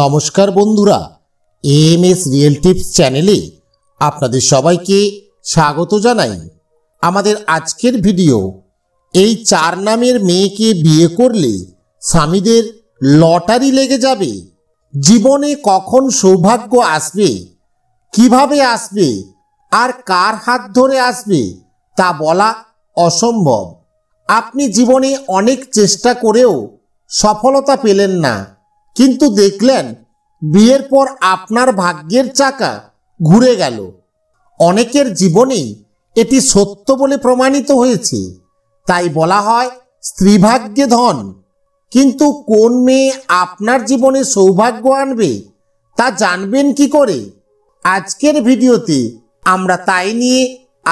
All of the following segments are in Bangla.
নমস্কার বন্ধুরা এম এস রিয়েল টিপস চ্যানেলে আপনাদের সবাইকে স্বাগত জানাই আমাদের আজকের ভিডিও এই চার নামের মেয়েকে বিয়ে করলে স্বামীদের লটারি লেগে যাবে জীবনে কখন সৌভাগ্য আসবে কিভাবে আসবে আর কার হাত ধরে আসবে তা বলা অসম্ভব আপনি জীবনে অনেক চেষ্টা করেও সফলতা পেলেন না কিন্তু দেখলেন বিয়ের পর আপনার ভাগ্যের চাকা ঘুরে গেল অনেকের জীবনেই এটি সত্য বলে প্রমাণিত হয়েছে তাই বলা হয় স্ত্রীভাগ্যে ধন কিন্তু কোন মেয়ে আপনার জীবনে সৌভাগ্য আনবে তা জানবেন কি করে আজকের ভিডিওতে আমরা তাই নিয়ে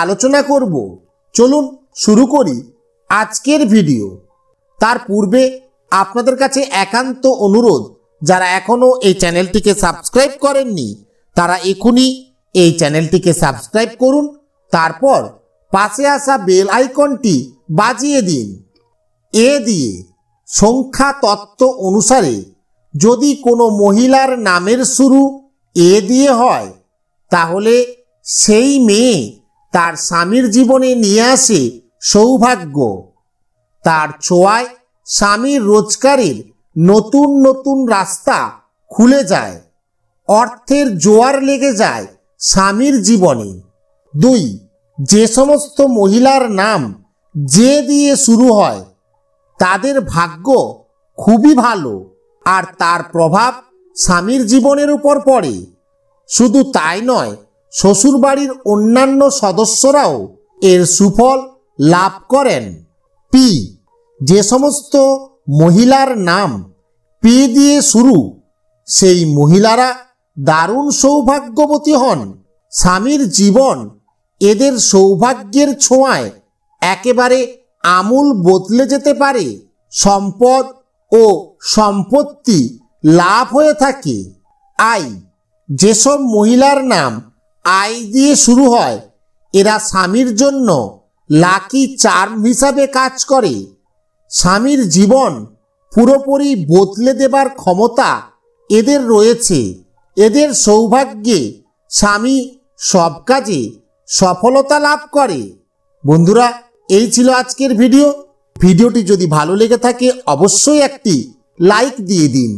আলোচনা করব চলুন শুরু করি আজকের ভিডিও তার পূর্বে আপনাদের কাছে একান্ত অনুরোধ যারা এখনও এই চ্যানেলটিকে সাবস্ক্রাইব করেননি তারা এখনই এই চ্যানেলটিকে সাবস্ক্রাইব করুন তারপর পাশে আসা বেল আইকনটি বাজিয়ে দিন এ দিয়ে সংখ্যা তত্ত্ব অনুসারে যদি কোনো মহিলার নামের শুরু এ দিয়ে হয় তাহলে সেই মেয়ে তার স্বামীর জীবনে নিয়ে আসে সৌভাগ্য তার ছোঁয়ায় স্বামীর রোজগারের নতুন নতুন রাস্তা খুলে যায় অর্থের জোয়ার লেগে যায় স্বামীর জীবনে দুই যে সমস্ত মহিলার নাম যে দিয়ে শুরু হয় তাদের ভাগ্য খুবই ভালো আর তার প্রভাব স্বামীর জীবনের উপর পড়ে শুধু তাই নয় শ্বশুরবাড়ির অন্যান্য সদস্যরাও এর সুফল লাভ করেন পি যে সমস্ত মহিলার নাম পি দিয়ে শুরু সেই মহিলারা দারুণ সৌভাগ্যবতী হন স্বামীর জীবন এদের সৌভাগ্যের ছোঁয়ায় একেবারে আমূল বদলে যেতে পারে সম্পদ ও সম্পত্তি লাভ হয়ে থাকে আই যেসব মহিলার নাম আই দিয়ে শুরু হয় এরা স্বামীর জন্য লাকি চার্ম হিসাবে কাজ করে স্বামীর জীবন পুরোপুরি বদলে দেবার ক্ষমতা এদের রয়েছে এদের সৌভাগ্যে স্বামী সব কাজে সফলতা লাভ করে বন্ধুরা এই ছিল আজকের ভিডিও ভিডিওটি যদি ভালো লেগে থাকে অবশ্যই একটি লাইক দিয়ে দিন